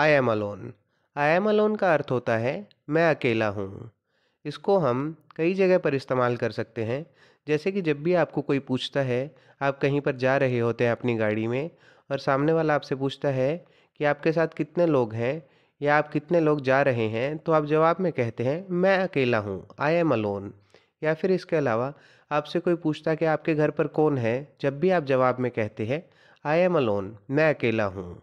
I am alone I am alone का अर्थ होता है मैं अकेला हूँ इसको हम कई जगह पर इस्तेमाल कर सकते हैं जैसे कि जब भी आपको कोई पूछता है आप कहीं पर जा रहे होते हैं अपनी गाड़ी में और सामने वाला आपसे पूछता है कि आपके साथ कितने लोग हैं या आप कितने लोग जा रहे हैं तो आप जवाब में कहते हैं मैं अकेला हूँ आई एम अलोन या फिर इसके अलावा आपसे कोई पूछता कि आपके घर पर कौन है जब भी आप जवाब में कहते हैं आई एम अलोन मैं अकेला हूँ